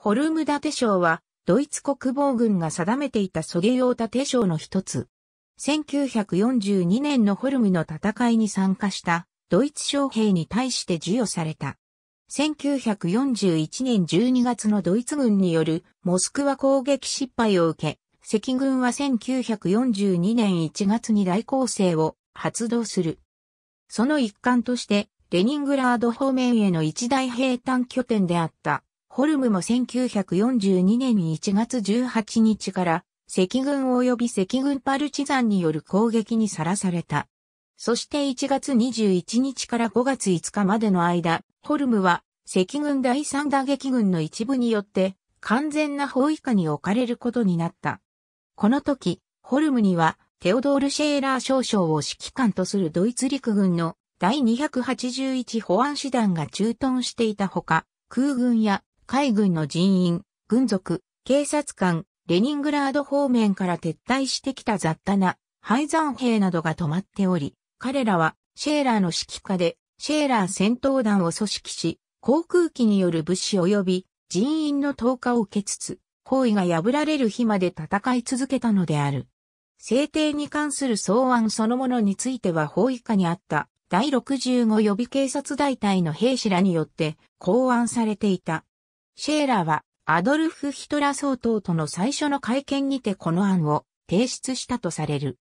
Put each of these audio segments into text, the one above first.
ホルムダテ賞は、ドイツ国防軍が定めていたソゲ用盾賞の一つ。1942年のホルムの戦いに参加したドイツ将兵に対して授与された。1941年12月のドイツ軍によるモスクワ攻撃失敗を受け、赤軍は1942年1月に大攻勢を発動する。その一環として、レニングラード方面への一大兵団拠点であったホルムも1942年1月18日から赤軍及び赤軍パルチザンによる攻撃にさらされた。そして1月21日から5月5日までの間、ホルムは赤軍第3打撃軍の一部によって完全な包囲下に置かれることになった。この時、ホルムにはテオドール・シェーラー少将を指揮官とするドイツ陸軍の第281保安師団が駐屯していたほか、空軍や海軍の人員、軍属、警察官、レニングラード方面から撤退してきた雑多な廃山兵などが止まっており、彼らはシェーラーの指揮下でシェーラー戦闘団を組織し、航空機による物資及び人員の投下を受けつつ、包囲が破られる日まで戦い続けたのである。制定に関する草案そのものについては法以下にあった第65予備警察大隊の兵士らによって考案されていた。シェーラーはアドルフ・ヒトラー総統との最初の会見にてこの案を提出したとされる。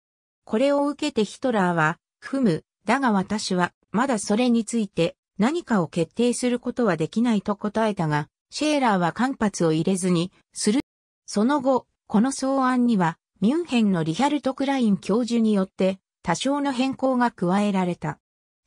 これを受けてヒトラーは、ふむ、だが私はまだそれについて何かを決定することはできないと答えたが、シェーラーは間髪を入れずに、する。その後、この草案には、ミュンヘンのリヒャルト・クライン教授によって、多少の変更が加えられた。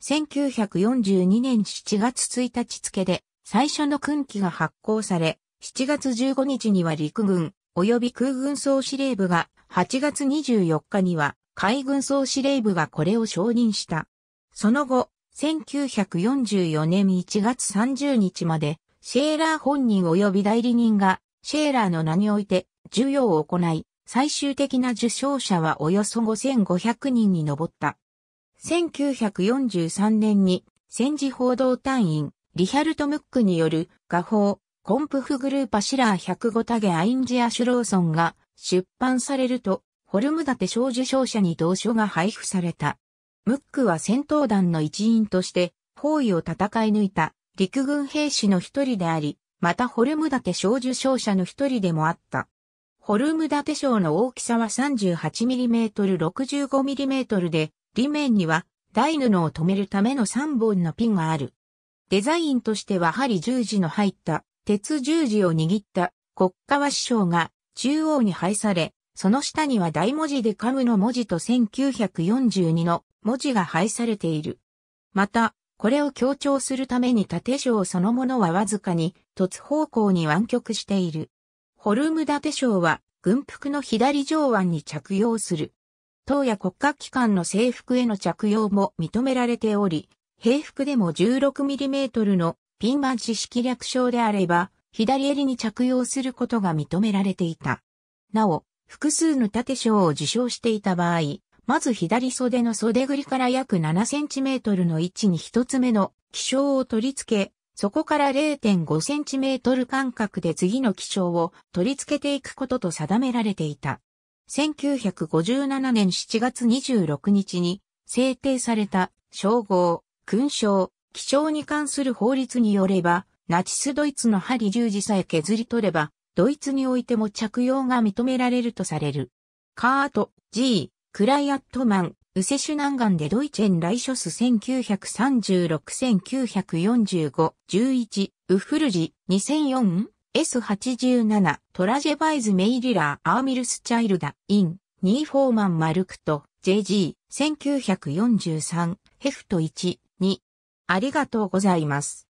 1942年7月1日付で、最初の訓記が発行され、7月15日には陸軍及び空軍総司令部が、8月24日には海軍総司令部がこれを承認した。その後、1944年1月30日まで、シェーラー本人及び代理人が、シェーラーの名において、授与を行い、最終的な受賞者はおよそ5500人に上った。1943年に、戦時報道隊員、リヒャルト・ムックによる画法、コンプフグルーパシラー105タゲ・アインジア・シュローソンが出版されると、ホルムダテ賞受賞者に同書が配布された。ムックは戦闘団の一員として、包囲を戦い抜いた陸軍兵士の一人であり、またホルムダテ賞受賞者の一人でもあった。ホルムダテ賞の大きさは 38mm65mm で、裏面には、大布を止めるための3本のピンがある。デザインとしては針十字の入った鉄十字を握った国家和師匠が中央に配され、その下には大文字でカムの文字と1942の文字が配されている。また、これを強調するために縦章そのものはわずかに凸方向に湾曲している。ホルム縦章は軍服の左上腕に着用する。党や国家機関の制服への着用も認められており、平服でも 16mm のピンマン四式略称であれば、左襟に着用することが認められていた。なお、複数の縦章を受賞していた場合、まず左袖の袖りから約 7cm の位置に一つ目の気象を取り付け、そこから 0.5cm 間隔で次の気象を取り付けていくことと定められていた。1957年7月26日に制定された称号勲章、気象に関する法律によれば、ナチスドイツの針十字さえ削り取れば、ドイツにおいても着用が認められるとされる。カート、G、クライアットマン、ウセシュナンガンでドイチェンショス1936-1945、11、ウフルジ、2004、S87、トラジェバイズ・メイリラー・アーミルスチャイルダ、イン、ニーフォーマン・マルクト、JG、1943、ヘフト1、ありがとうございます。